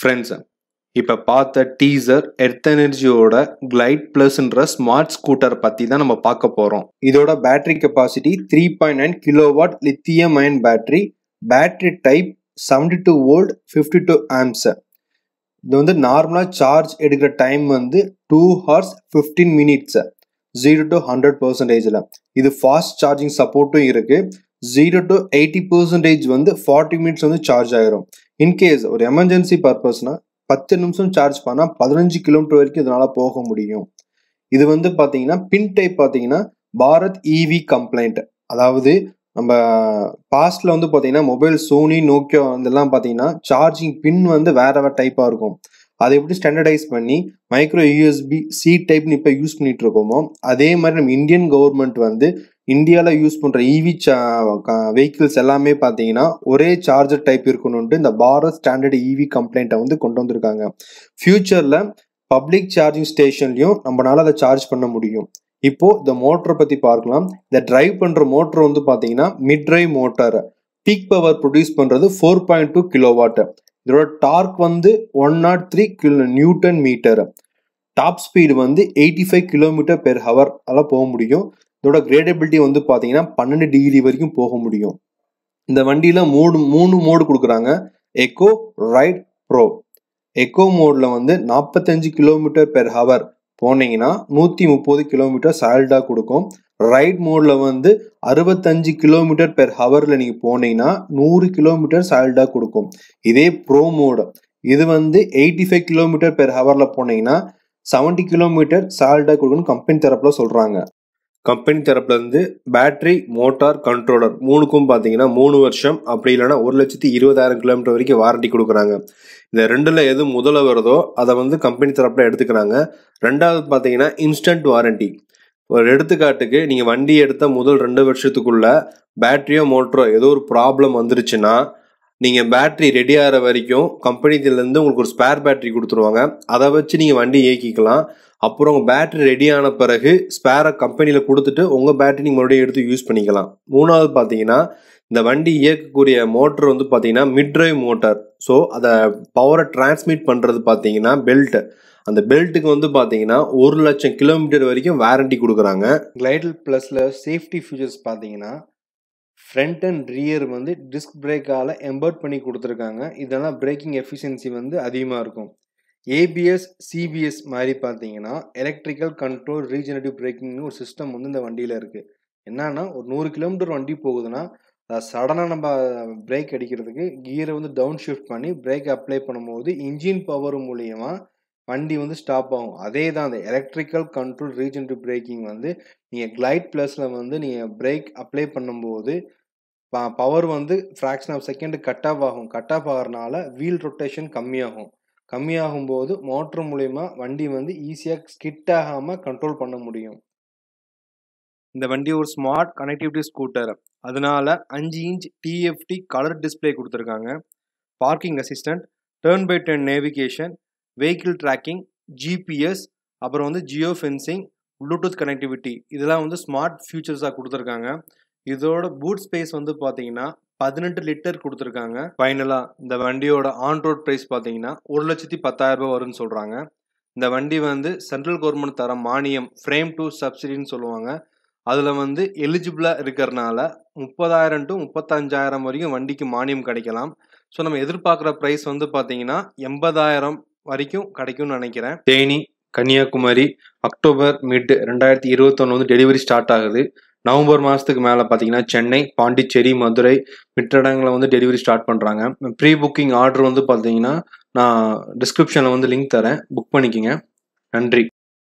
friends இப்போ பார்த்த teaser earth எனர்ஜியோட கிளைட் பிளஸ்ன்ற ஸ்மார்ட் ஸ்கூட்டர் பற்றி தான் நம்ம பார்க்க போகிறோம் இதோட battery capacity three point nine kilowatt lithium ion battery battery type seventy two volt fifty two amps இது வந்து நார்மலாக சார்ஜ் எடுக்கிற டைம் வந்து two hours fifteen minutes zero to hundred பர்சன்டேஜில் இது ஃபாஸ்ட் சார்ஜிங் சப்போர்ட்டும் இருக்குது ஜீரோ டு எயிட்டி பர்சன்டேஜ் வந்து ஃபார்ட்டி மினிட்ஸ் வந்து சார்ஜ் ஆகிரும் இன்கேஸ் ஒரு எமர்ஜென்சி பர்பஸ்னால் பத்து நிமிஷம் சார்ஜ் பண்ணால் பதினஞ்சு கிலோமீட்டர் வரைக்கும் இதனால் போக முடியும் இது வந்து பார்த்தீங்கன்னா பின் டைப் பார்த்தீங்கன்னா பாரத் இவி e கம்ப்ளைண்ட் அதாவது நம்ம பாஸ்டில் வந்து பார்த்தீங்கன்னா மொபைல் சோனி நோக்கியோ இதெல்லாம் பார்த்தீங்கன்னா சார்ஜிங் பின் வந்து வேற வேறு டைப்பாக இருக்கும் அதை எப்படி ஸ்டாண்டர்டைஸ் பண்ணி மைக்ரோ யூஎஸ்பி சி டைப்னு இப்போ யூஸ் பண்ணிட்டு இருக்கோமோ அதே மாதிரி நம்ம இந்தியன் கவர்மெண்ட் வந்து இந்தியாவில் யூஸ் பண்ணுற இவி வெஹிக்கிள்ஸ் எல்லாமே பார்த்தீங்கன்னா ஒரே சார்ஜர் டைப் இருக்கணும்ட்டு இந்த பாரத் ஸ்டாண்டர்ட் இவி கம்ப்ளைண்ட்டை வந்து கொண்டு வந்திருக்காங்க ஃபியூச்சரில் பப்ளிக் சார்ஜிங் ஸ்டேஷன்லையும் நம்மளால அதை சார்ஜ் பண்ண முடியும் இப்போ இந்த மோட்டரை பற்றி பார்க்கலாம் இந்த டிரைவ் பண்ணுற மோட்டர் வந்து பாத்தீங்கன்னா mid drive motor peak power produce பண்ணுறது ஃபோர் பாயிண்ட் டூ கிலோவாட் இதோட டார்க் வந்து one nought three kilo newton metre top speed வந்து eighty five kilometre per hour அதெல்லாம் போக முடியும் இதோட கிரேடபிலிட்டி வந்து பார்த்தீங்கன்னா பன்னெண்டு டிகிரி வரைக்கும் போக முடியும் இந்த வண்டியில் மூணு மூணு மோடு கொடுக்குறாங்க எக்கோ ரைட் ப்ரோ எக்கோ மோடில் வந்து நாற்பத்தஞ்சு கிலோமீட்டர் பெர் ஹவர் போனீங்கன்னா நூற்றி முப்பது கிலோமீட்டர் சால்டாக கொடுக்கும் ரைட் மோடில் வந்து அறுபத்தஞ்சு கிலோமீட்டர் பெர் ஹவரில் நீங்கள் போனீங்கன்னா நூறு கிலோமீட்டர் சால்டாக கொடுக்கும் இதே ப்ரோ மோடு இது வந்து எயிட்டி ஃபைவ் கிலோமீட்டர் பெர் ஹவரில் போனீங்கன்னா செவன்ட்டி கிலோமீட்டர் சால்டாக கொடுக்குன்னு கம்பெனி தரப்பில் சொல்கிறாங்க கம்பெனி தரப்புலேருந்து பேட்ரி மோட்டார் கண்ட்ரோலர் மூணுக்கும் பார்த்தீங்கன்னா மூணு வருஷம் அப்படி இல்லைனா ஒரு லட்சத்தி இருபதாயிரம் கிலோமீட்டர் வரைக்கும் வாரண்டி கொடுக்குறாங்க இந்த ரெண்டில் எது முதல்ல வருதோ அதை வந்து கம்பெனி தரப்பில் எடுத்துக்கிறாங்க ரெண்டாவது பார்த்தீங்கன்னா இன்ஸ்டன்ட் வாரண்டி ஒரு எடுத்துக்காட்டுக்கு நீங்கள் வண்டி எடுத்த முதல் ரெண்டு வருஷத்துக்குள்ள பேட்டரியோ மோட்டரோ ஏதோ ஒரு ப்ராப்ளம் வந்துருச்சுன்னா நீங்கள் பேட்ரி ரெடி ஆகிற வரைக்கும் இருந்து உங்களுக்கு ஒரு ஸ்பேர் பேட்ரி கொடுத்துருவாங்க அதை வச்சு நீங்கள் வண்டி இயக்கிக்கலாம் அப்புறம் உங்கள் பேட்ரி ரெடி ஆன பிறகு ஸ்பேரை கம்பெனியில் கொடுத்துட்டு உங்கள் பேட்டரி நீங்கள் மறுபடியும் எடுத்து யூஸ் பண்ணிக்கலாம் மூணாவது பார்த்தீங்கன்னா இந்த வண்டி இயக்கக்கூடிய மோட்டர் வந்து பார்த்தீங்கன்னா மிட் ட்ரைவ் மோட்டர் ஸோ அதை பவரை டிரான்ஸ்மிட் பண்ணுறது பார்த்தீங்கன்னா பெல்ட்டு அந்த பெல்ட்டுக்கு வந்து பார்த்தீங்கன்னா ஒரு லட்சம் கிலோமீட்டர் வரைக்கும் வாரண்டி கொடுக்குறாங்க கிளைடல் ப்ளஸில் சேஃப்டி ஃபியூச்சர்ஸ் பார்த்தீங்கன்னா ஃப்ரண்ட் அண்ட் ரியர் வந்து டிஸ்க் பிரேக்கால் எம்பர்ட் பண்ணி கொடுத்துருக்காங்க இதெல்லாம் பிரேக்கிங் எஃபிஷியன்சி வந்து அதிகமாக இருக்கும் ஏபிஎஸ் சிபிஎஸ் மாதிரி பார்த்தீங்கன்னா எலக்ட்ரிக்கல் கண்ட்ரோல் ரீஜனரேட்டிவ் பிரேக்கிங்னு ஒரு சிஸ்டம் வந்து இந்த வண்டியில் இருக்குது என்னன்னா ஒரு நூறு கிலோமீட்டர் வண்டி போகுதுன்னா சடனாக நம்ம பிரேக் அடிக்கிறதுக்கு கியரை வந்து டவுன் ஷிஃப்ட் பண்ணி பிரேக் அப்ளை பண்ணும்போது இன்ஜின் பவர் மூலியமாக வண்டி வந்து ஸ்டாப் ஆகும் அதே தான் அந்த எலக்ட்ரிக்கல் கண்ட்ரோல் ரீஜனடிவ் பிரேக்கிங் வந்து நீங்கள் கிளைட் ப்ளஸில் வந்து நீங்கள் பிரேக் அப்ளை பண்ணும்போது பவர் வந்து fraction of second cut off ஆகும் கட் ஆஃப் ஆகிறனால வீல் ரொட்டேஷன் கம்மியாகும் கம்மியாகும் போது மோட்ரு மூலயமா வண்டி வந்து ஈஸியாக ஸ்கிட் ஆகாமல் கண்ட்ரோல் பண்ண முடியும் இந்த வண்டி ஒரு ஸ்மார்ட் கனெக்டிவிட்டி ஸ்கூட்டர் அதனால அஞ்சு இன்ச் டிஎஃப்டி கலர் டிஸ்பிளே கொடுத்துருக்காங்க parking assistant turn by turn navigation vehicle tracking GPS அப்புறம் வந்து ஜியோ ஃபென்சிங் ப்ளூடூத் கனெக்டிவிட்டி இதெல்லாம் வந்து ஸ்மார்ட் ஃபியூச்சர்ஸாக கொடுத்துருக்காங்க இதோட பூட் ஸ்பேஸ் வந்து பார்த்தீங்கன்னா பதினெட்டு லிட்டர் கொடுத்துருக்காங்க ஃபைனலாக இந்த வண்டியோட ஆன் ரோட் ப்ரைஸ் பார்த்தீங்கன்னா ஒரு லட்சத்தி பத்தாயிரம் ரூபாய் வரும்னு சொல்கிறாங்க இந்த வண்டி வந்து சென்ட்ரல் கவர்மெண்ட் தர மானியம் ஃப்ரேம் டூ சப்சிடின்னு சொல்லுவாங்க அதில் வந்து எலிஜிபிளாக இருக்கிறனால முப்பதாயிரம் டு முப்பத்தஞ்சாயிரம் வரைக்கும் வண்டிக்கு மானியம் கிடைக்கலாம் ஸோ நம்ம எதிர்பார்க்குற ப்ரைஸ் வந்து பார்த்தீங்கன்னா எண்பதாயிரம் வரைக்கும் கிடைக்கும்னு நினைக்கிறேன் தேனி கன்னியாகுமரி அக்டோபர் மிட் ரெண்டாயிரத்தி இருபத்தொன்று வந்து டெலிவரி ஸ்டார்ட் ஆகுது நவம்பர் மாதத்துக்கு மேலே பார்த்தீங்கன்னா சென்னை பாண்டிச்சேரி மதுரை மற்ற இடங்களில் வந்து டெலிவரி ஸ்டார்ட் பண்ணுறாங்க ப்ரீ புக்கிங் ஆர்டர் வந்து பார்த்தீங்கன்னா நான் டிஸ்கிரிப்ஷனில் வந்து லிங்க் தரேன் புக் பண்ணிக்கோங்க நன்றி